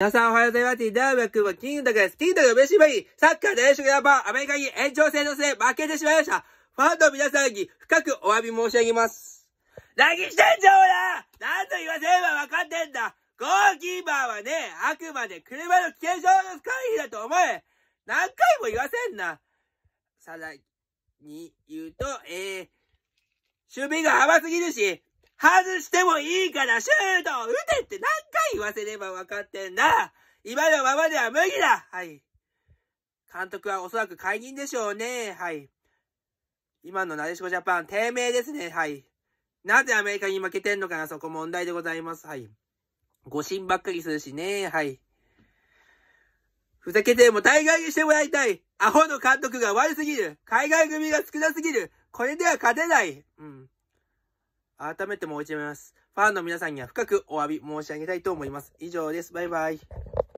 皆さんおはようございます。ダーウェ君は金太です。金太が嬉しい場合、サッカー大祝がバー、アメリカに延長戦の末負けてしまいました。ファンの皆さんに深くお詫び申し上げます。何してんじゃん、おら何と言わせれば分かってんだゴーキーパーはね、あくまで車の危険性の回避だと思え何回も言わせんなさらに言うと、えー、守備が甘すぎるし、外してもいいからシュートを打てって何回言わせれば分かってんだ今のままでは無理だはい。監督はおそらく解任でしょうね。はい。今のなでしこジャパン、低迷ですね。はい。なぜアメリカに負けてんのかなそこ問題でございます。はい。誤信ばっかりするしね。はい。ふざけても大概にしてもらいたい。アホの監督が悪すぎる。海外組が少なすぎる。これでは勝てない。うん。改めて申し上げます。ファンの皆さんには深くお詫び申し上げたいと思います。以上です。バイバイ。